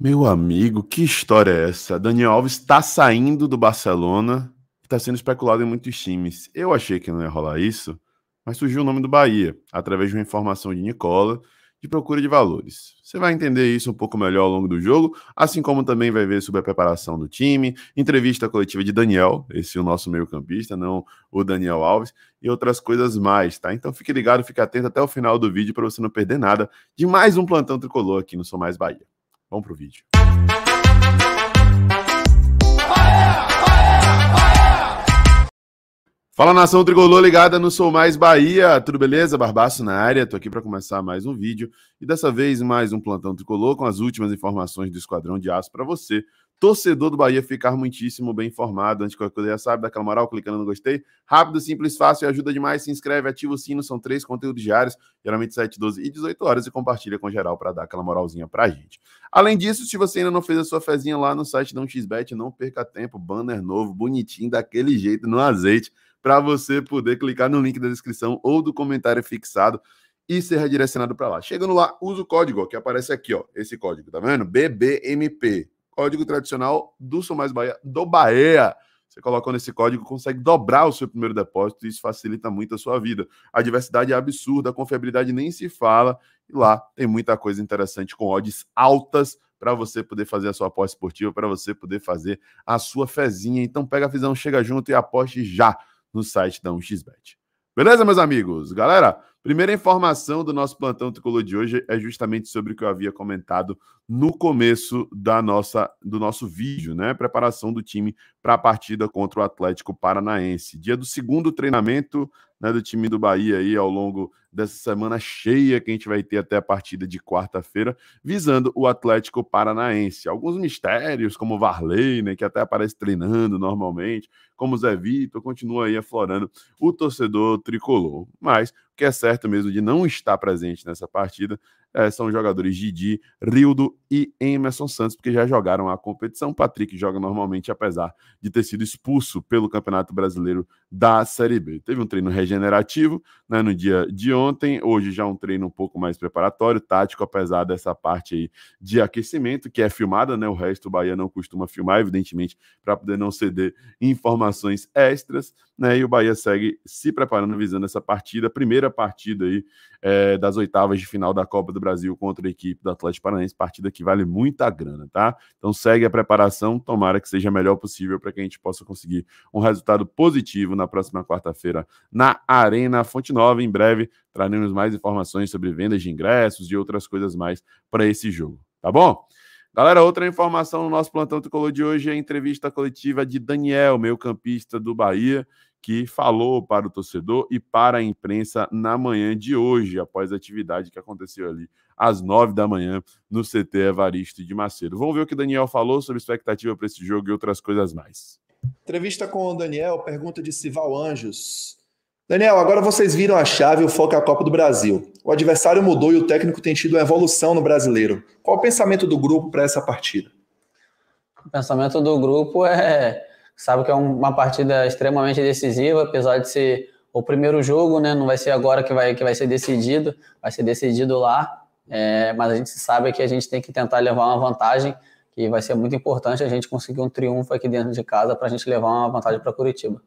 Meu amigo, que história é essa? Daniel Alves está saindo do Barcelona, está sendo especulado em muitos times. Eu achei que não ia rolar isso, mas surgiu o nome do Bahia, através de uma informação de Nicola, de procura de valores. Você vai entender isso um pouco melhor ao longo do jogo, assim como também vai ver sobre a preparação do time, entrevista coletiva de Daniel, esse é o nosso meio-campista, não o Daniel Alves, e outras coisas mais, tá? Então fique ligado, fique atento até o final do vídeo para você não perder nada de mais um plantão tricolor aqui no Sou Mais Bahia. Vamos pro vídeo. Fala nação tricolor ligada no Sou Mais Bahia, tudo beleza? Barbaço na área, tô aqui para começar mais um vídeo e dessa vez mais um plantão tricolor com as últimas informações do Esquadrão de Aço para você, torcedor do Bahia ficar muitíssimo bem informado. Antes de qualquer coisa, já sabe, daquela moral, clicando no gostei. Rápido, simples, fácil, ajuda demais. Se inscreve, ativa o sino, são três conteúdos diários, geralmente 7, 12 e 18 horas, e compartilha com geral para dar aquela moralzinha a gente. Além disso, se você ainda não fez a sua fezinha lá no site da 1xbet, não perca tempo, banner novo, bonitinho, daquele jeito, no azeite, para você poder clicar no link da descrição ou do comentário fixado e ser redirecionado para lá. Chegando lá, usa o código que aparece aqui, ó. Esse código, tá vendo? BBMP código tradicional do Sou Mais Bahia, do Bahia. Você colocando esse código, consegue dobrar o seu primeiro depósito e isso facilita muito a sua vida. A diversidade é absurda, a confiabilidade nem se fala. E lá tem muita coisa interessante com odds altas para você poder fazer a sua aposta esportiva, para você poder fazer a sua fezinha. Então pega a visão, chega junto e aposte já no site da 1xBet. Beleza, meus amigos? Galera, primeira informação do nosso plantão tricolor de hoje é justamente sobre o que eu havia comentado no começo da nossa, do nosso vídeo, né? Preparação do time para a partida contra o Atlético Paranaense. Dia do segundo treinamento né, do time do Bahia aí ao longo dessa semana cheia que a gente vai ter até a partida de quarta-feira, visando o Atlético Paranaense. Alguns mistérios, como Varley, né, que até aparece treinando normalmente, como Zé Vitor, continua aí aflorando o torcedor tricolor. Mas o que é certo mesmo de não estar presente nessa partida é, são os jogadores Didi, Rildo e Emerson Santos, porque já jogaram a competição. Patrick joga normalmente, apesar de ter sido expulso pelo Campeonato Brasileiro da Série B. Teve um treino regenerativo né, no dia de ontem, hoje já um treino um pouco mais preparatório, tático, apesar dessa parte aí de aquecimento, que é filmada, né? O resto o Bahia não costuma filmar, evidentemente, para poder não ceder informações extras né? E o Bahia segue se preparando, visando essa partida, primeira partida aí é, das oitavas de final da Copa do Brasil contra a equipe do Atlético Paranaense, partida que vale muita grana, tá? Então segue a preparação, tomara que seja a melhor possível para que a gente possa conseguir um resultado positivo na próxima quarta-feira na Arena Fonte Nova. Em breve traremos mais informações sobre vendas de ingressos e outras coisas mais para esse jogo, tá bom? Galera, outra informação no nosso plantão do Colô de hoje é a entrevista coletiva de Daniel, meio-campista do Bahia, que falou para o torcedor e para a imprensa na manhã de hoje, após a atividade que aconteceu ali às nove da manhã no CT Evaristo de Macedo. Vamos ver o que o Daniel falou sobre expectativa para esse jogo e outras coisas mais. Entrevista com o Daniel, pergunta de Sival Anjos. Daniel, agora vocês viram a chave e o foco é a Copa do Brasil. O adversário mudou e o técnico tem tido uma evolução no brasileiro. Qual o pensamento do grupo para essa partida? O pensamento do grupo é sabe que é uma partida extremamente decisiva, apesar de ser o primeiro jogo, né? Não vai ser agora que vai, que vai ser decidido, vai ser decidido lá. É, mas a gente sabe que a gente tem que tentar levar uma vantagem, que vai ser muito importante a gente conseguir um triunfo aqui dentro de casa para a gente levar uma vantagem para Curitiba.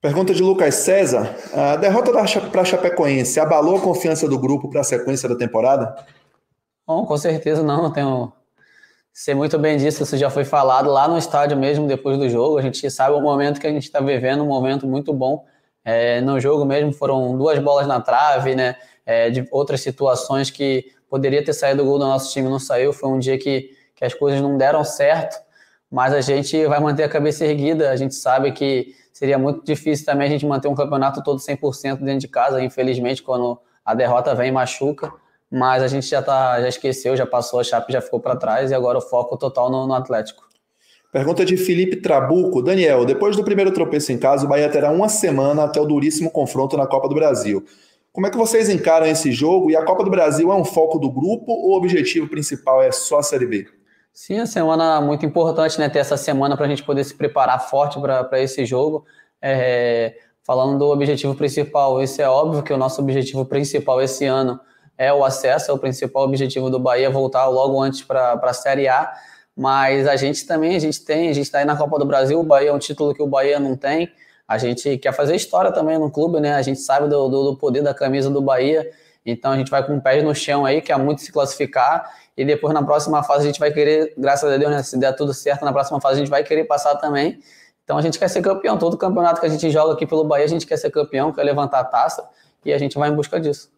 Pergunta de Lucas César: a derrota para Chapecoense abalou a confiança do grupo para a sequência da temporada? Bom, com certeza não. Tenho Sei muito bem disso, isso já foi falado lá no estádio mesmo, depois do jogo. A gente sabe o momento que a gente está vivendo, um momento muito bom. É, no jogo mesmo foram duas bolas na trave, né? É, de outras situações que poderia ter saído o gol do nosso time, não saiu. Foi um dia que, que as coisas não deram certo, mas a gente vai manter a cabeça erguida. A gente sabe que seria muito difícil também a gente manter um campeonato todo 100% dentro de casa, infelizmente, quando a derrota vem e machuca mas a gente já tá, já esqueceu, já passou a chapa, já ficou para trás e agora o foco total no, no, Atlético. Pergunta de Felipe Trabuco. Daniel, depois do primeiro tropeço em casa, o Bahia terá uma semana até o duríssimo confronto na Copa do Brasil. Como é que vocês encaram esse jogo? E a Copa do Brasil é um foco do grupo ou o objetivo principal é só a Série B? Sim, a semana muito importante, né? Ter essa semana para a gente poder se preparar forte para esse jogo. É, falando do objetivo principal, isso é óbvio que o nosso objetivo principal esse ano é o acesso, é o principal objetivo do Bahia, voltar logo antes para a Série A. Mas a gente também, a gente tem, a gente está aí na Copa do Brasil, o Bahia é um título que o Bahia não tem. A gente quer fazer história também no clube, né? A gente sabe do, do, do poder da camisa do Bahia. Então a gente vai com o pé no chão aí, quer muito se classificar. E depois na próxima fase a gente vai querer, graças a Deus, né, se der tudo certo, na próxima fase a gente vai querer passar também. Então a gente quer ser campeão. Todo campeonato que a gente joga aqui pelo Bahia, a gente quer ser campeão, quer levantar a taça e a gente vai em busca disso.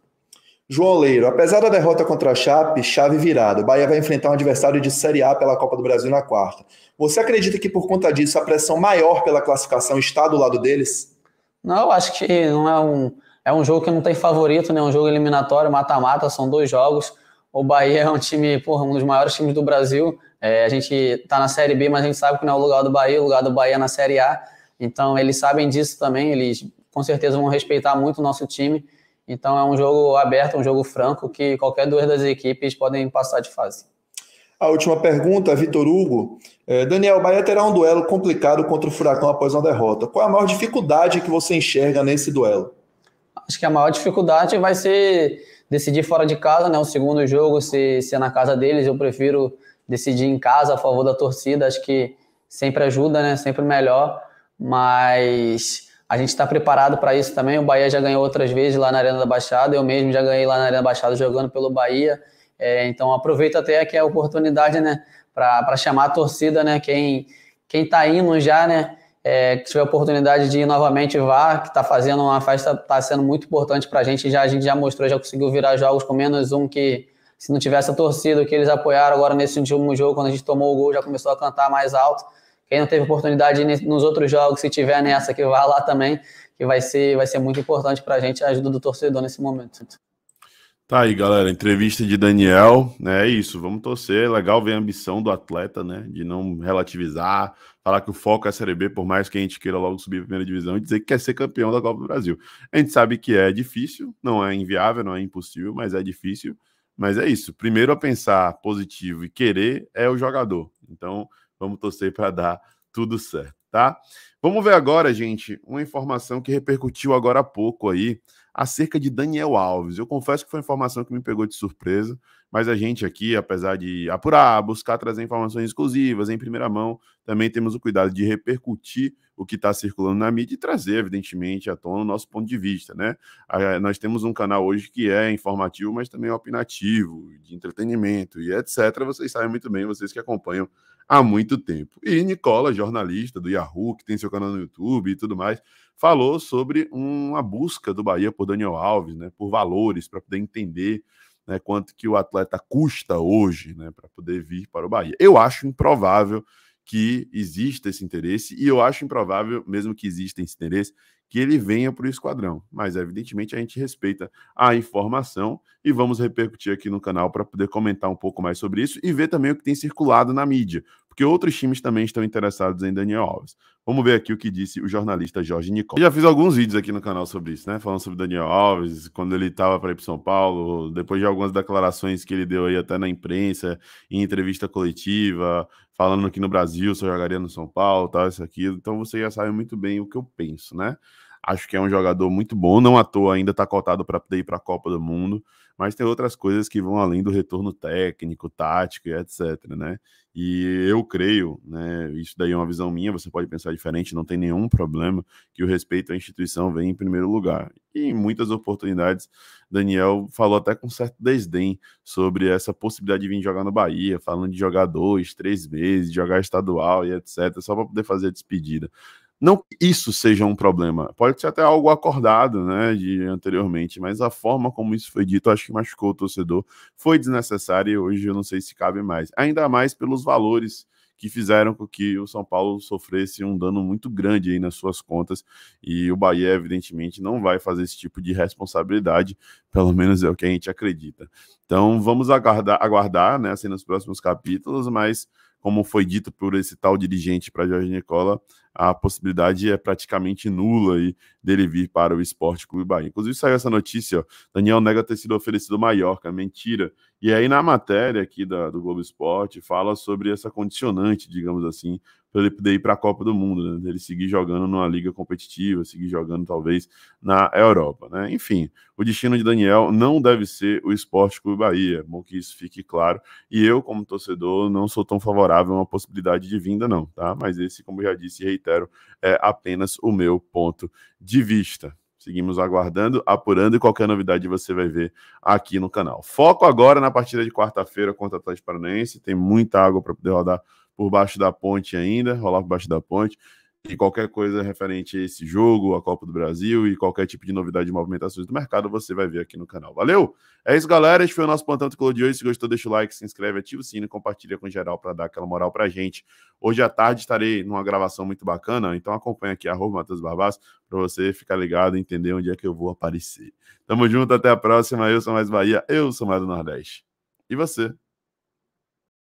João Leiro, apesar da derrota contra a Chape, chave virada. O Bahia vai enfrentar um adversário de Série A pela Copa do Brasil na quarta. Você acredita que por conta disso a pressão maior pela classificação está do lado deles? Não, acho que não é um, é um jogo que não tem favorito, né? É um jogo eliminatório, mata-mata, são dois jogos. O Bahia é um time, porra, um dos maiores times do Brasil. É, a gente está na Série B, mas a gente sabe que não é o lugar do Bahia, o lugar do Bahia é na Série A. Então eles sabem disso também, eles com certeza vão respeitar muito o nosso time. Então é um jogo aberto, um jogo franco que qualquer duas das equipes podem passar de fase. A última pergunta, Vitor Hugo. É, Daniel, o Bahia terá um duelo complicado contra o Furacão após uma derrota. Qual é a maior dificuldade que você enxerga nesse duelo? Acho que a maior dificuldade vai ser decidir fora de casa, né? O segundo jogo, se, se é na casa deles, eu prefiro decidir em casa a favor da torcida. Acho que sempre ajuda, né? Sempre melhor. Mas a gente está preparado para isso também. O Bahia já ganhou outras vezes lá na Arena da Baixada. Eu mesmo já ganhei lá na Arena da Baixada jogando pelo Bahia. É, então aproveito até aqui é a oportunidade, né, para chamar a torcida, né, quem quem está indo já, né, é, que tiver a oportunidade de ir novamente vá, que está fazendo uma festa, está sendo muito importante para a gente. Já a gente já mostrou, já conseguiu virar jogos com menos um que se não tivesse a torcida que eles apoiaram agora nesse último jogo, quando a gente tomou o gol, já começou a cantar mais alto. Quem não teve oportunidade nos outros jogos, se tiver nessa, que vá lá também, que vai ser, vai ser muito importante para a gente a ajuda do torcedor nesse momento. Tá aí, galera. Entrevista de Daniel. Né, é isso, vamos torcer. Legal ver a ambição do atleta, né? De não relativizar, falar que o foco é a Série B, por mais que a gente queira logo subir a primeira divisão e dizer que quer ser campeão da Copa do Brasil. A gente sabe que é difícil, não é inviável, não é impossível, mas é difícil. Mas é isso. Primeiro a pensar positivo e querer é o jogador. Então, Vamos torcer para dar tudo certo, tá? Vamos ver agora, gente, uma informação que repercutiu agora há pouco aí, acerca de Daniel Alves. Eu confesso que foi uma informação que me pegou de surpresa, mas a gente aqui, apesar de apurar, buscar trazer informações exclusivas em primeira mão, também temos o cuidado de repercutir o que está circulando na mídia e trazer, evidentemente, à tona o nosso ponto de vista, né? Nós temos um canal hoje que é informativo, mas também opinativo, de entretenimento e etc. Vocês sabem muito bem, vocês que acompanham há muito tempo. E Nicola, jornalista do Yahoo, que tem seu seu canal no YouTube e tudo mais, falou sobre uma busca do Bahia por Daniel Alves, né, por valores, para poder entender né, quanto que o atleta custa hoje né, para poder vir para o Bahia. Eu acho improvável que exista esse interesse, e eu acho improvável, mesmo que exista esse interesse, que ele venha para o esquadrão. Mas, evidentemente, a gente respeita a informação e vamos repercutir aqui no canal para poder comentar um pouco mais sobre isso e ver também o que tem circulado na mídia porque outros times também estão interessados em Daniel Alves. Vamos ver aqui o que disse o jornalista Jorge Nicol. Eu já fiz alguns vídeos aqui no canal sobre isso, né? Falando sobre Daniel Alves, quando ele estava para ir para São Paulo, depois de algumas declarações que ele deu aí até na imprensa, em entrevista coletiva, falando que no Brasil só jogaria no São Paulo, tal, isso aqui. Então você já sabe muito bem o que eu penso, né? Acho que é um jogador muito bom, não à toa ainda está cotado para ir para a Copa do Mundo mas tem outras coisas que vão além do retorno técnico, tático e etc, né? E eu creio, né, isso daí é uma visão minha, você pode pensar diferente, não tem nenhum problema, que o respeito à instituição vem em primeiro lugar. E em muitas oportunidades, Daniel falou até com certo desdém sobre essa possibilidade de vir jogar no Bahia, falando de jogar dois, três meses, jogar estadual e etc, só para poder fazer a despedida. Não que isso seja um problema, pode ser até algo acordado, né, de anteriormente, mas a forma como isso foi dito, acho que machucou o torcedor, foi desnecessária e hoje eu não sei se cabe mais. Ainda mais pelos valores que fizeram com que o São Paulo sofresse um dano muito grande aí nas suas contas e o Bahia evidentemente não vai fazer esse tipo de responsabilidade, pelo menos é o que a gente acredita. Então vamos aguardar, aguardar, né, assim nos próximos capítulos, mas como foi dito por esse tal dirigente para Jorge Nicola, a possibilidade é praticamente nula aí dele vir para o Esporte Clube Bahia. Inclusive saiu essa notícia, ó, Daniel nega ter sido oferecido Maiorca, mentira. E aí na matéria aqui da, do Globo Esporte fala sobre essa condicionante, digamos assim, para ele poder ir para a Copa do Mundo, né? ele seguir jogando numa liga competitiva, seguir jogando talvez na Europa, né? Enfim, o destino de Daniel não deve ser o Esporte Clube Bahia, é bom que isso fique claro. E eu, como torcedor, não sou tão favorável a uma possibilidade de vinda, não, tá? Mas esse, como eu já disse, reitero reitero, é apenas o meu ponto de vista. Seguimos aguardando, apurando e qualquer novidade você vai ver aqui no canal. Foco agora na partida de quarta-feira contra o Atlético Paranaense. Tem muita água para poder rodar por baixo da ponte ainda, rolar por baixo da ponte. E qualquer coisa referente a esse jogo, a Copa do Brasil e qualquer tipo de novidade de movimentações do mercado, você vai ver aqui no canal. Valeu? É isso, galera. Este foi o nosso Plantão Tricolor de hoje. Se gostou, deixa o like, se inscreve, ativa o sino e compartilha com geral para dar aquela moral pra gente. Hoje à tarde estarei numa gravação muito bacana, então acompanha aqui, arroba Matheus Barbás, para você ficar ligado e entender onde é que eu vou aparecer. Tamo junto, até a próxima. Eu sou mais Bahia, eu sou mais do Nordeste. E você?